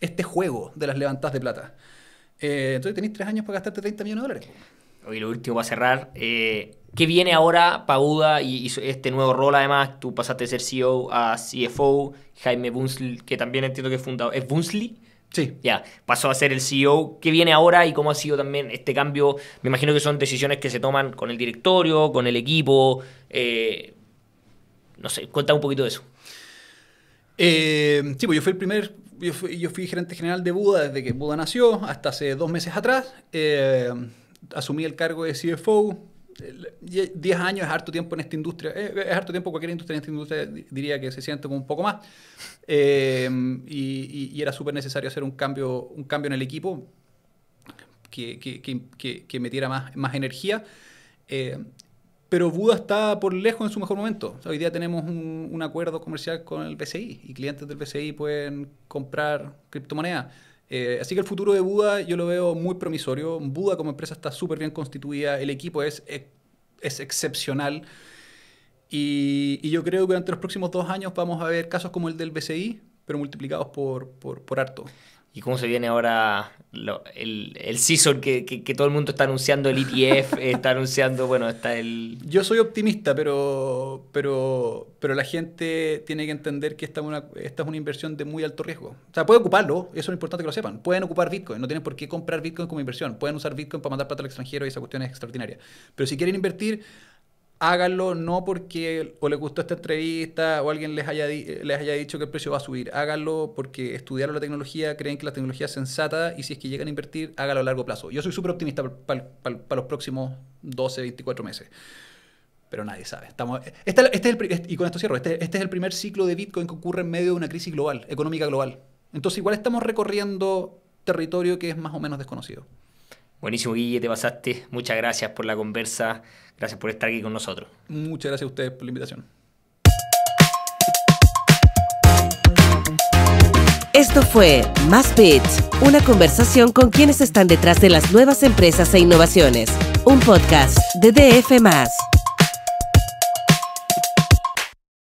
este juego de las levantadas de plata. Eh, entonces tenéis tres años para gastarte 30 millones de dólares. Y lo último para cerrar, eh, ¿qué viene ahora Pauda y, este nuevo rol además? Tú pasaste de ser CEO a CFO, Jaime Bunsley, que también entiendo que es fundador. ¿Es Bunsley? Sí. Ya, pasó a ser el CEO. ¿Qué viene ahora y cómo ha sido también este cambio? Me imagino que son decisiones que se toman con el directorio, con el equipo. Eh, no sé, cuéntame un poquito de eso. Eh, sí, pues yo fui el primer, yo fui, gerente general de Buda desde que Buda nació hasta hace dos meses atrás. Eh, asumí el cargo de CFO 10 años es harto tiempo en esta industria, eh, eh, es harto tiempo cualquier industria en esta industria diría que se siente como un poco más, em, y, era súper necesario hacer un cambio, un cambio en el equipo que, que, que, que metiera más, más energía. Em, pero Buda está por lejos en su mejor momento. Hoy día tenemos un, un acuerdo comercial con el BCI y clientes del BCI pueden comprar criptomonedas eh, así que el futuro de Buda yo lo veo muy promisorio. Buda como empresa está súper bien constituida, el equipo es, eh, excepcional. Y, yo creo que durante los próximos dos años vamos a ver casos como el del BCI, pero multiplicados por harto. ¿Y cómo se viene ahora el, el que, todo el mundo está anunciando, el ETF, está anunciando, bueno, está el... Yo soy optimista, pero, pero, pero la gente tiene que entender que esta una, esta es una inversión de muy alto riesgo. O sea, pueden ocuparlo, eso es importante que lo sepan. Pueden ocupar Bitcoin, no tienen por qué comprar Bitcoin como inversión. Pueden usar Bitcoin para mandar plata al extranjero y esa cuestión es extraordinaria. Pero si quieren invertir háganlo no porque o les gustó esta entrevista o alguien les haya, les haya dicho que el precio va a subir. Háganlo porque estudiaron la tecnología, creen que la tecnología es sensata y si es que llegan a invertir, háganlo a largo plazo. Yo soy súper optimista para los próximos 12, 24 meses. Pero nadie sabe. Estamos, este, este este, y con esto cierro. Este, este es el primer ciclo de Bitcoin que ocurre en medio de una crisis global, económica global. Entonces igual estamos recorriendo territorio que es más o menos desconocido. Buenísimo, Guille, te pasaste. Muchas gracias por la conversa. Gracias por estar aquí con nosotros. Muchas gracias a ustedes por la invitación. Esto fue Más Bits, una conversación con quienes están detrás de las nuevas empresas e innovaciones. Un podcast de DF.